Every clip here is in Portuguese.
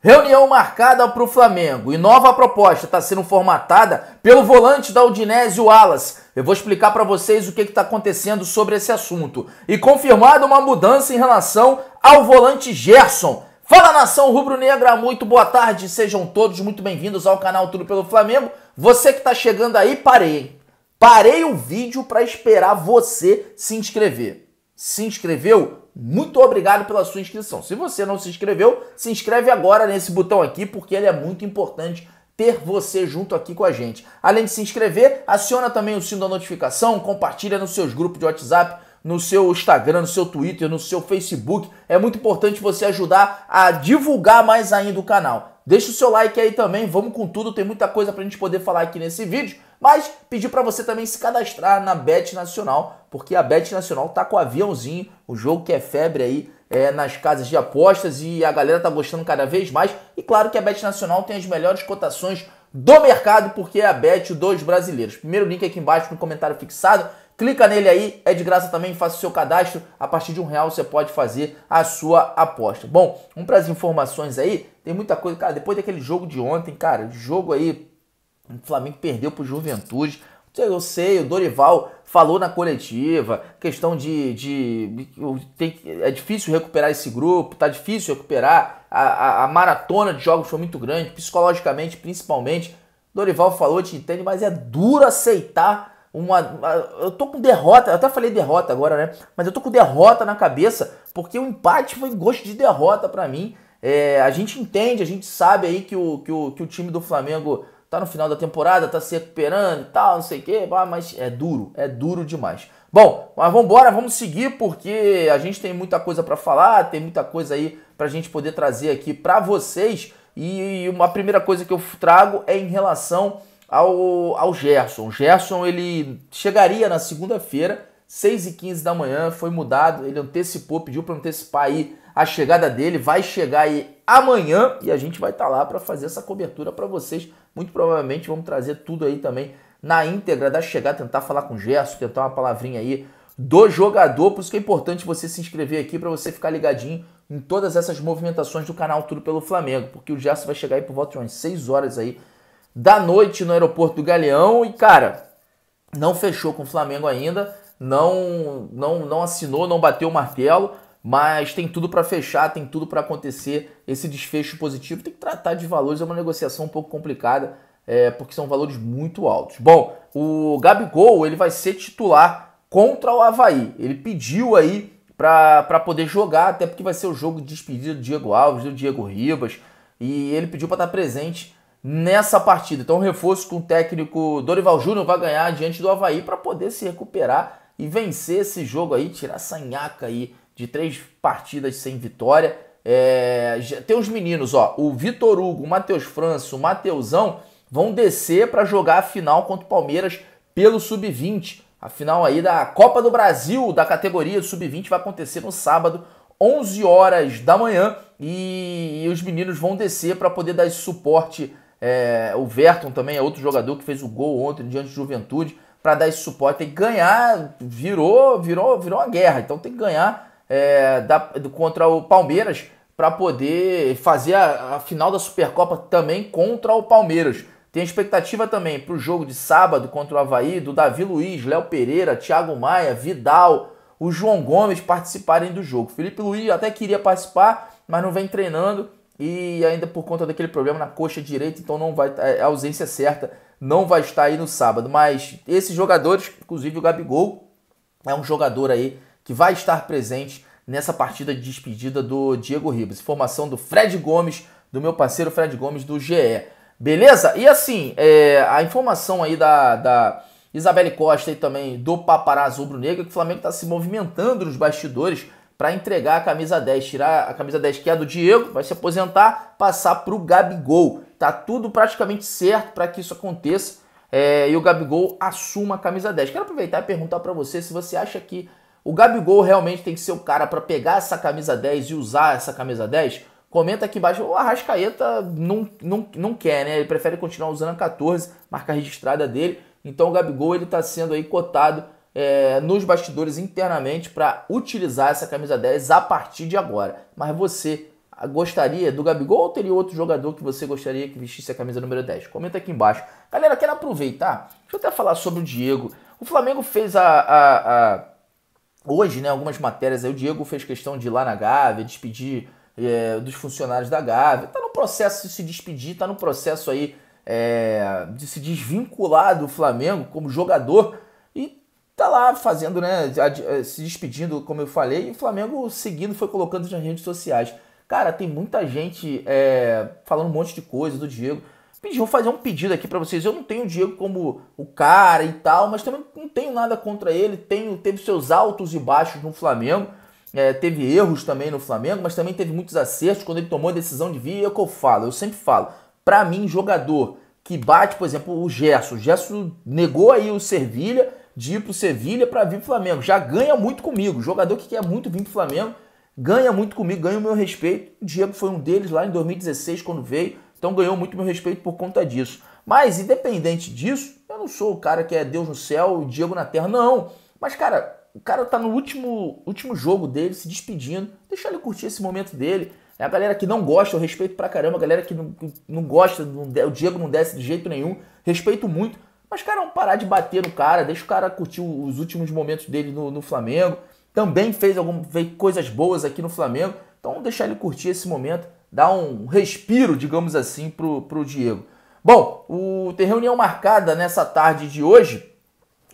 Reunião marcada para o Flamengo e nova proposta está sendo formatada pelo volante da Udinese, Wallace. Alas. Eu vou explicar para vocês o que está acontecendo sobre esse assunto. E confirmada uma mudança em relação ao volante Gerson. Fala nação rubro-negra, muito boa tarde, sejam todos muito bem-vindos ao canal Tudo pelo Flamengo. Você que está chegando aí, parei. Parei o vídeo para esperar você se inscrever. Se inscreveu? Muito obrigado pela sua inscrição. Se você não se inscreveu, se inscreve agora nesse botão aqui, porque ele é muito importante ter você junto aqui com a gente. Além de se inscrever, aciona também o sino da notificação, compartilha nos seus grupos de WhatsApp, no seu Instagram, no seu Twitter, no seu Facebook. É muito importante você ajudar a divulgar mais ainda o canal. Deixa o seu like aí também, vamos com tudo, tem muita coisa pra gente poder falar aqui nesse vídeo. Mas pedi para você também se cadastrar na Bet Nacional, porque a Bet Nacional tá com o aviãozinho, o jogo que é febre aí é, nas casas de apostas e a galera tá gostando cada vez mais. E claro que a Bet Nacional tem as melhores cotações do mercado, porque é a Bet dos brasileiros. Primeiro link aqui embaixo no comentário fixado. Clica nele aí, é de graça também, faça o seu cadastro. A partir de um real você pode fazer a sua aposta. Bom, vamos para as informações aí. Tem muita coisa, cara. Depois daquele jogo de ontem, cara, jogo aí o Flamengo perdeu para o Juventude. Eu sei, o Dorival falou na coletiva, questão de. de tem, é difícil recuperar esse grupo, tá difícil recuperar. A, a, a maratona de jogos foi muito grande, psicologicamente, principalmente. Dorival falou, te entende, mas é duro aceitar uma. Eu tô com derrota, eu até falei derrota agora, né? Mas eu tô com derrota na cabeça, porque o empate foi gosto de derrota para mim. É, a gente entende, a gente sabe aí que o, que o, que o time do Flamengo tá no final da temporada, tá se recuperando e tal, não sei o quê, mas é duro, é duro demais. Bom, mas vamos embora, vamos seguir porque a gente tem muita coisa para falar, tem muita coisa aí para a gente poder trazer aqui para vocês. E uma primeira coisa que eu trago é em relação ao, ao Gerson. O Gerson ele chegaria na segunda-feira 6 e 15 da manhã, foi mudado, ele antecipou, pediu para antecipar aí a chegada dele, vai chegar aí amanhã e a gente vai estar tá lá para fazer essa cobertura para vocês. Muito provavelmente vamos trazer tudo aí também na íntegra da chegada, tentar falar com o Gerson, tentar uma palavrinha aí do jogador, por isso que é importante você se inscrever aqui para você ficar ligadinho em todas essas movimentações do canal Tudo pelo Flamengo, porque o Gerson vai chegar aí por volta de umas 6 horas aí da noite no aeroporto do Galeão e cara, não fechou com o Flamengo ainda, não, não, não assinou, não bateu o martelo, mas tem tudo para fechar, tem tudo para acontecer. Esse desfecho positivo tem que tratar de valores, é uma negociação um pouco complicada, é, porque são valores muito altos. Bom, o Gabigol ele vai ser titular contra o Havaí. Ele pediu aí para poder jogar, até porque vai ser o jogo de despedida do Diego Alves, do Diego Ribas, e ele pediu para estar tá presente nessa partida. Então, um reforço com o técnico Dorival Júnior vai ganhar diante do Havaí para poder se recuperar e vencer esse jogo aí, tirar essa nhaca aí de três partidas sem vitória. É, tem os meninos, ó, o Vitor Hugo, o Matheus França, o Mateusão vão descer para jogar a final contra o Palmeiras pelo Sub-20. A final aí da Copa do Brasil da categoria Sub-20 vai acontecer no sábado, 11 horas da manhã, e, e os meninos vão descer para poder dar esse suporte. É, o Verton também é outro jogador que fez o gol ontem diante de Juventude para dar esse suporte. Tem que ganhar, virou, virou, virou uma guerra. Então tem que ganhar é, da, contra o Palmeiras para poder fazer a, a, final da Supercopa também contra o Palmeiras. Tem expectativa também para o jogo de sábado contra o Havaí, do Davi Luiz, Léo Pereira, Thiago Maia, Vidal, o João Gomes participarem do jogo. Felipe Luiz até queria participar, mas não vem treinando e ainda por conta daquele problema na coxa direita, então não vai. É, é a ausência certa não vai estar aí no sábado, mas esses jogadores, inclusive o Gabigol, é um jogador aí que vai estar presente nessa partida de despedida do Diego Ribas. Informação do Fred Gomes, do meu parceiro Fred Gomes do GE. Beleza? E assim, é, a informação aí da, da Isabelle Costa e também do Paparazzo Rubro Negro, é que o Flamengo está se movimentando nos bastidores para entregar a camisa 10, tirar a camisa 10 que é do Diego, vai se aposentar, passar para o Gabigol. Tá tudo praticamente certo para que isso aconteça é, e o Gabigol assuma a camisa 10. Quero aproveitar e perguntar para você se você acha que o Gabigol realmente tem que ser o cara para pegar essa camisa 10 e usar essa camisa 10. Comenta aqui embaixo, o Arrascaeta não, não, não quer, né? Ele prefere continuar usando a 14, marca registrada dele. Então o Gabigol ele está sendo aí cotado é, nos bastidores internamente para utilizar essa camisa 10 a partir de agora. Mas você gostaria do Gabigol ou teria outro jogador que você gostaria que vestisse a camisa número 10? Comenta aqui embaixo. Galera, quero aproveitar, deixa eu até falar sobre o Diego. O Flamengo fez a, a, a... hoje, né, algumas matérias aí, o Diego fez questão de ir lá na Gávea, despedir é, dos funcionários da Gávea. Tá no processo de se despedir, tá no processo aí é, de se desvincular do Flamengo como jogador e tá lá fazendo, né, eh, se despedindo, como eu falei, e o Flamengo seguindo foi colocando nas redes sociais. Cara, tem muita gente é, falando um monte de coisa do Diego. Vou fazer um pedido aqui para vocês. Eu não tenho o Diego como o cara e tal, mas também não tenho nada contra ele. Tenho, teve seus altos e baixos no Flamengo. É, teve erros também no Flamengo, mas também teve muitos acertos quando ele tomou a decisão de vir. É o que eu falo, eu sempre falo. Para mim, jogador que bate, por exemplo, o Gerson. O Gerson negou aí o Servilha de ir pro Sevilha para vir pro Flamengo. Já ganha muito comigo. Jogador que quer muito vir pro Flamengo ganha muito comigo, ganha o meu respeito. O Diego foi um deles lá em 2016 quando veio, então ganhou muito meu respeito por conta disso. Mas independente disso, eu não sou o cara que é Deus no céu e Diego na terra, não. Mas cara, o cara tá no último, último jogo dele, se despedindo. Deixa ele curtir esse momento dele. É a galera que não gosta, eu respeito pra caramba. A galera que não, que não gosta, não, o Diego não desce de jeito nenhum. Respeito muito. Mas, cara, vamos é parar de bater no cara. Deixa o cara curtir os últimos momentos dele no, no Flamengo também fez, algum, fez coisas boas aqui no Flamengo. Então deixar ele curtir esse momento, dar um respiro, digamos assim, para o Diego. Bom, o, tem reunião marcada nessa tarde de hoje,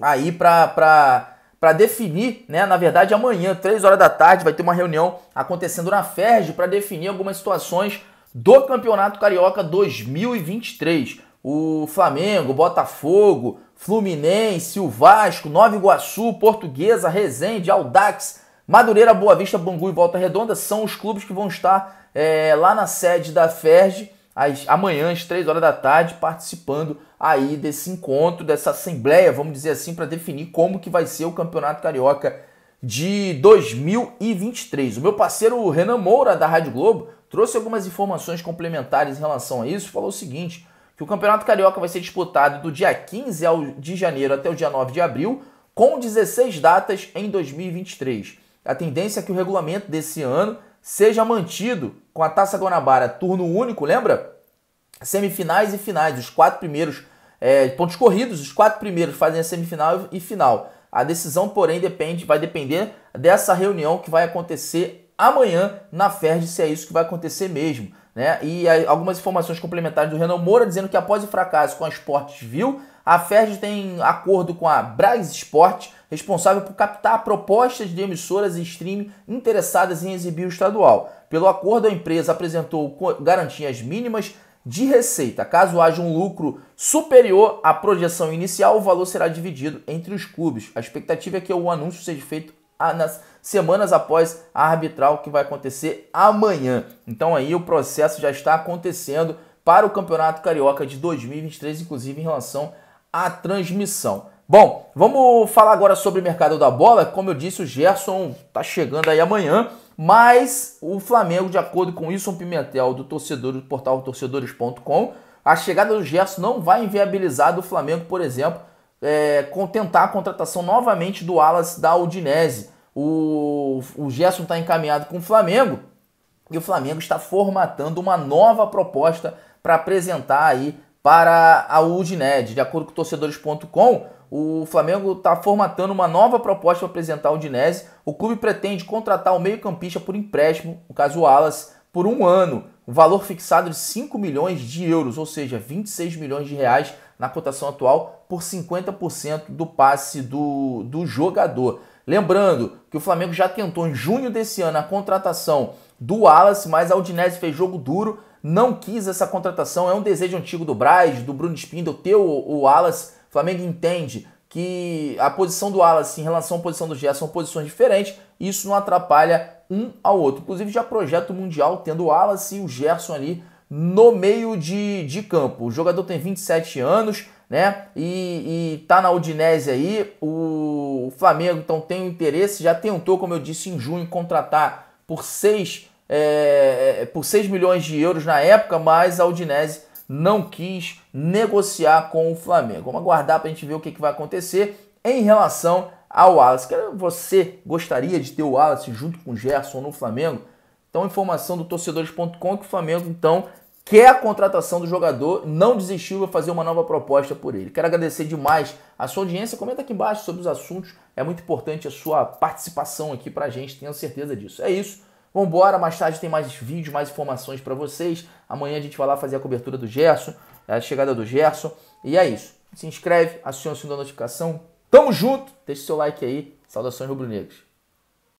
aí para definir, né? Na verdade, amanhã, 3 horas da tarde, vai ter uma reunião acontecendo na FERJ para definir algumas situações do Campeonato Carioca 2023. O Flamengo, Botafogo, Fluminense, o Vasco, Nova Iguaçu, Portuguesa, Resende, Aldax, Madureira, Boa Vista, Bangu e Volta Redonda são os clubes que vão estar é, lá na sede da FERJ às, amanhã às 3 horas da tarde participando aí desse encontro, dessa assembleia, vamos dizer assim, para definir como que vai ser o Campeonato Carioca de 2023. O meu parceiro Renan Moura da Rádio Globo trouxe algumas informações complementares em relação a isso, falou o seguinte: que o Campeonato Carioca vai ser disputado do dia 15 de janeiro até o dia 9 de abril, com 16 datas em 2023. A tendência é que o regulamento desse ano seja mantido com a Taça Guanabara turno único, lembra? Semifinais e finais, os quatro primeiros é, pontos corridos, os quatro primeiros fazem a semifinal e final. A decisão, porém, depende, vai depender dessa reunião que vai acontecer amanhã na FERJ, se é isso que vai acontecer mesmo. Né? E algumas informações complementares do Renan Moura dizendo que após o fracasso com a Sportsville, a Ferg tem acordo com a Braz Sport, responsável por captar propostas de emissoras e streaming interessadas em exibir o estadual. Pelo acordo, a empresa apresentou garantias mínimas de receita. Caso haja um lucro superior à projeção inicial, o valor será dividido entre os clubes. A expectativa é que o anúncio seja feito nas semanas após a arbitral que vai acontecer amanhã. Então aí o processo já está acontecendo para o Campeonato Carioca de 2023, inclusive em relação à transmissão. Bom, vamos falar agora sobre o mercado da bola. Como eu disse, o Gerson está chegando aí amanhã, mas o Flamengo, de acordo com Wilson Pimentel, do torcedor do portal torcedores.com, a chegada do Gerson não vai inviabilizar do Flamengo, por exemplo, é, contentar a contratação novamente do Alas da Udinese. O, o Gerson está encaminhado com o Flamengo e o Flamengo está formatando uma nova proposta para apresentar aí para a Udinese. De acordo com torcedores.com, o Flamengo está formatando uma nova proposta para apresentar a Udinese. O clube pretende contratar o meio-campista por empréstimo, no caso Wallace, por um ano. O valor fixado é de 5 milhões de euros, ou seja, 26 milhões de reais na cotação atual, por 50% do passe do, do jogador. Lembrando que o Flamengo já tentou em junho desse ano a contratação do Wallace, mas a Udinese fez jogo duro, não quis essa contratação. É um desejo antigo do Braz, do Bruno Spindel, ter o, o Wallace. O Flamengo entende que a posição do Wallace em relação à posição do Gerson são posições diferentes, isso não atrapalha um ao outro. Inclusive, já projeto mundial tendo o Wallace e o Gerson ali no meio de, de campo. O jogador tem 27 anos, né? E, e tá na Udinese aí. O Flamengo então tem interesse, já tentou, como eu disse, em junho contratar por 6 é, é, por 6 milhões de euros na época, mas a Udinese não quis negociar com o Flamengo. Vamos aguardar para a gente ver o que, que vai acontecer em relação ao Wallace. Você gostaria de ter o Wallace junto com o Gerson no Flamengo? Então, informação do torcedores.com que o Flamengo então quer a contratação do jogador, não desistiu, vai fazer uma nova proposta por ele. Quero agradecer demais a sua audiência. Comenta aqui embaixo sobre os assuntos. É muito importante a sua participação aqui pra gente, tenho certeza disso. É isso. Vambora, mais tarde tem mais vídeos, mais informações para vocês. Amanhã a gente vai lá fazer a cobertura do Gerson, a chegada do Gerson. E é isso. Se inscreve, aciona o sininho da notificação. Tamo junto, deixa seu like aí. Saudações rubro-negros.